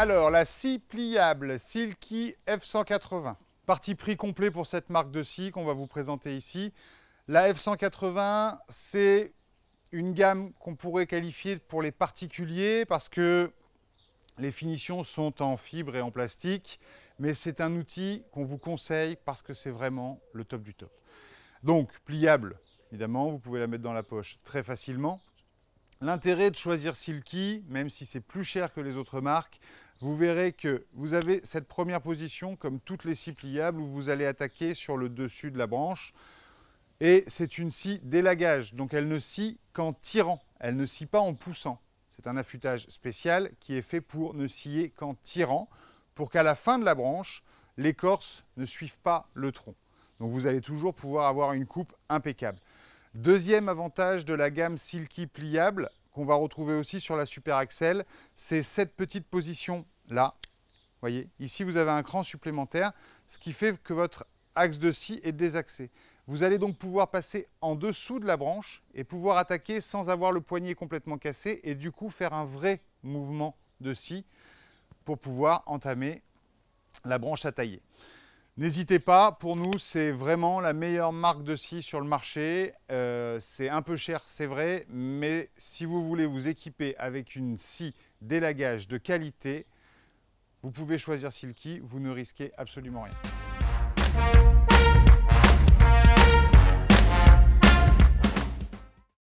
Alors, la scie pliable Silky F180. Partie prix complet pour cette marque de scie qu'on va vous présenter ici. La F180, c'est une gamme qu'on pourrait qualifier pour les particuliers parce que les finitions sont en fibre et en plastique, mais c'est un outil qu'on vous conseille parce que c'est vraiment le top du top. Donc, pliable, évidemment, vous pouvez la mettre dans la poche très facilement. L'intérêt de choisir Silky, même si c'est plus cher que les autres marques, vous verrez que vous avez cette première position, comme toutes les scies pliables, où vous allez attaquer sur le dessus de la branche. Et c'est une scie d'élagage, donc elle ne scie qu'en tirant, elle ne scie pas en poussant. C'est un affûtage spécial qui est fait pour ne scier qu'en tirant, pour qu'à la fin de la branche, l'écorce ne suive pas le tronc. Donc vous allez toujours pouvoir avoir une coupe impeccable. Deuxième avantage de la gamme Silky pliable, qu'on va retrouver aussi sur la Super Axel, c'est cette petite position là. Voyez, ici vous avez un cran supplémentaire, ce qui fait que votre axe de scie est désaxé. Vous allez donc pouvoir passer en dessous de la branche et pouvoir attaquer sans avoir le poignet complètement cassé et du coup faire un vrai mouvement de scie pour pouvoir entamer la branche à tailler. N'hésitez pas, pour nous, c'est vraiment la meilleure marque de scie sur le marché. Euh, c'est un peu cher, c'est vrai, mais si vous voulez vous équiper avec une scie délagage de qualité, vous pouvez choisir Silky, vous ne risquez absolument rien.